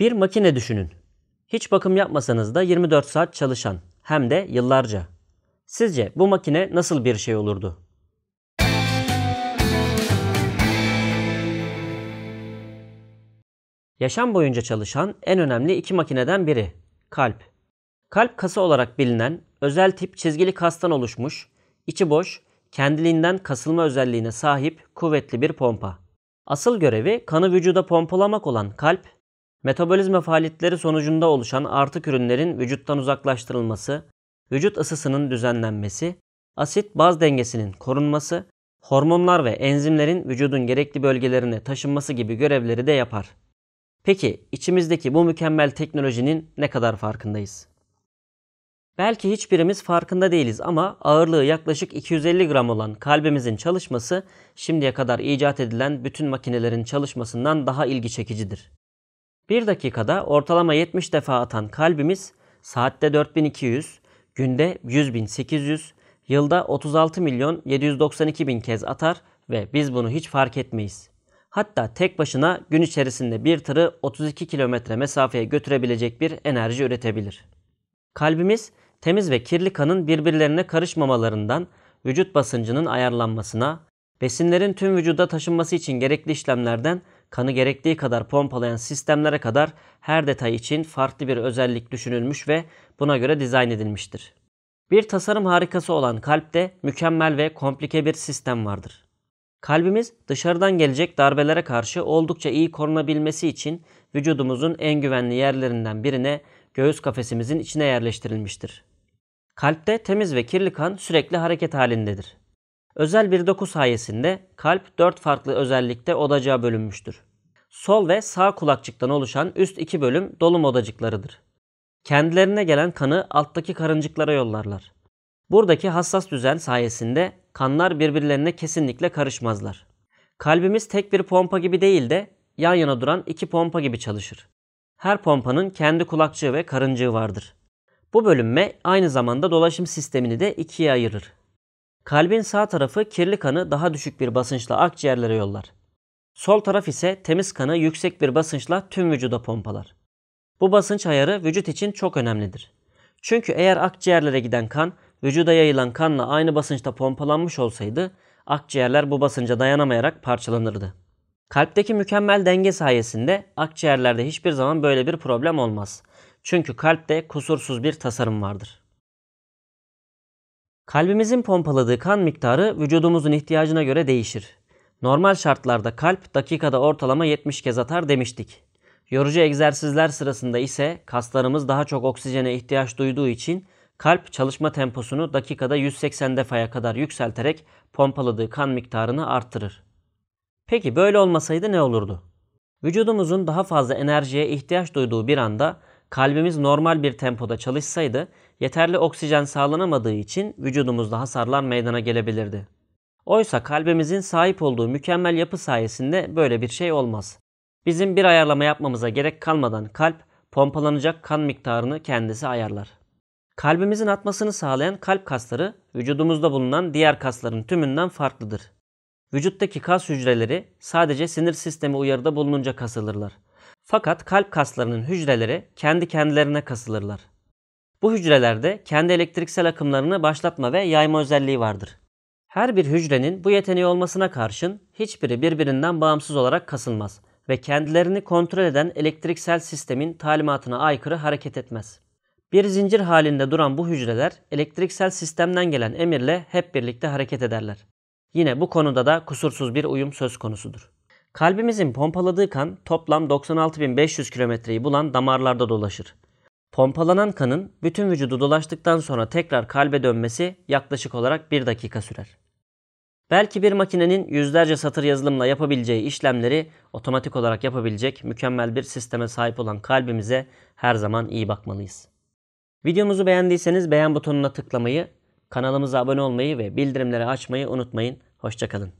Bir makine düşünün. Hiç bakım yapmasanız da 24 saat çalışan hem de yıllarca. Sizce bu makine nasıl bir şey olurdu? Yaşam boyunca çalışan en önemli iki makineden biri kalp. Kalp kası olarak bilinen özel tip çizgili kastan oluşmuş, içi boş, kendiliğinden kasılma özelliğine sahip kuvvetli bir pompa. Asıl görevi kanı vücuda pompalamak olan kalp Metabolizma faaliyetleri sonucunda oluşan artık ürünlerin vücuttan uzaklaştırılması, vücut ısısının düzenlenmesi, asit baz dengesinin korunması, hormonlar ve enzimlerin vücudun gerekli bölgelerine taşınması gibi görevleri de yapar. Peki içimizdeki bu mükemmel teknolojinin ne kadar farkındayız? Belki hiçbirimiz farkında değiliz ama ağırlığı yaklaşık 250 gram olan kalbimizin çalışması şimdiye kadar icat edilen bütün makinelerin çalışmasından daha ilgi çekicidir. Bir dakikada ortalama 70 defa atan kalbimiz saatte 4200, günde 100.800, yılda 36 milyon 792 bin kez atar ve biz bunu hiç fark etmeyiz. Hatta tek başına gün içerisinde bir tırı 32 kilometre mesafeye götürebilecek bir enerji üretebilir. Kalbimiz temiz ve kirli kanın birbirlerine karışmamalarından vücut basıncının ayarlanmasına, besinlerin tüm vücuda taşınması için gerekli işlemlerden kanı gerektiği kadar pompalayan sistemlere kadar her detay için farklı bir özellik düşünülmüş ve buna göre dizayn edilmiştir. Bir tasarım harikası olan kalpte mükemmel ve komplike bir sistem vardır. Kalbimiz dışarıdan gelecek darbelere karşı oldukça iyi korunabilmesi için vücudumuzun en güvenli yerlerinden birine göğüs kafesimizin içine yerleştirilmiştir. Kalpte temiz ve kirli kan sürekli hareket halindedir. Özel bir doku sayesinde kalp 4 farklı özellikte odacığa bölünmüştür. Sol ve sağ kulakçıktan oluşan üst iki bölüm dolum odacıklarıdır. Kendilerine gelen kanı alttaki karıncıklara yollarlar. Buradaki hassas düzen sayesinde kanlar birbirlerine kesinlikle karışmazlar. Kalbimiz tek bir pompa gibi değil de yan yana duran iki pompa gibi çalışır. Her pompanın kendi kulakçığı ve karıncığı vardır. Bu bölünme aynı zamanda dolaşım sistemini de ikiye ayırır. Kalbin sağ tarafı kirli kanı daha düşük bir basınçla akciğerlere yollar. Sol taraf ise temiz kanı yüksek bir basınçla tüm vücuda pompalar. Bu basınç ayarı vücut için çok önemlidir. Çünkü eğer akciğerlere giden kan vücuda yayılan kanla aynı basınçta pompalanmış olsaydı akciğerler bu basınca dayanamayarak parçalanırdı. Kalpteki mükemmel denge sayesinde akciğerlerde hiçbir zaman böyle bir problem olmaz. Çünkü kalpte kusursuz bir tasarım vardır. Kalbimizin pompaladığı kan miktarı vücudumuzun ihtiyacına göre değişir. Normal şartlarda kalp dakikada ortalama 70 kez atar demiştik. Yorucu egzersizler sırasında ise kaslarımız daha çok oksijene ihtiyaç duyduğu için kalp çalışma temposunu dakikada 180 defaya kadar yükselterek pompaladığı kan miktarını arttırır. Peki böyle olmasaydı ne olurdu? Vücudumuzun daha fazla enerjiye ihtiyaç duyduğu bir anda kalbimiz normal bir tempoda çalışsaydı yeterli oksijen sağlanamadığı için vücudumuzda hasarlar meydana gelebilirdi. Oysa kalbimizin sahip olduğu mükemmel yapı sayesinde böyle bir şey olmaz. Bizim bir ayarlama yapmamıza gerek kalmadan kalp pompalanacak kan miktarını kendisi ayarlar. Kalbimizin atmasını sağlayan kalp kasları vücudumuzda bulunan diğer kasların tümünden farklıdır. Vücuttaki kas hücreleri sadece sinir sistemi uyarıda bulununca kasılırlar. Fakat kalp kaslarının hücreleri kendi kendilerine kasılırlar. Bu hücrelerde kendi elektriksel akımlarını başlatma ve yayma özelliği vardır. Her bir hücrenin bu yeteneği olmasına karşın hiçbiri birbirinden bağımsız olarak kasılmaz ve kendilerini kontrol eden elektriksel sistemin talimatına aykırı hareket etmez. Bir zincir halinde duran bu hücreler elektriksel sistemden gelen emirle hep birlikte hareket ederler. Yine bu konuda da kusursuz bir uyum söz konusudur. Kalbimizin pompaladığı kan toplam 96.500 kilometreyi bulan damarlarda dolaşır. Pompalanan kanın bütün vücudu dolaştıktan sonra tekrar kalbe dönmesi yaklaşık olarak 1 dakika sürer. Belki bir makinenin yüzlerce satır yazılımla yapabileceği işlemleri otomatik olarak yapabilecek mükemmel bir sisteme sahip olan kalbimize her zaman iyi bakmalıyız. Videomuzu beğendiyseniz beğen butonuna tıklamayı, kanalımıza abone olmayı ve bildirimleri açmayı unutmayın. Hoşçakalın.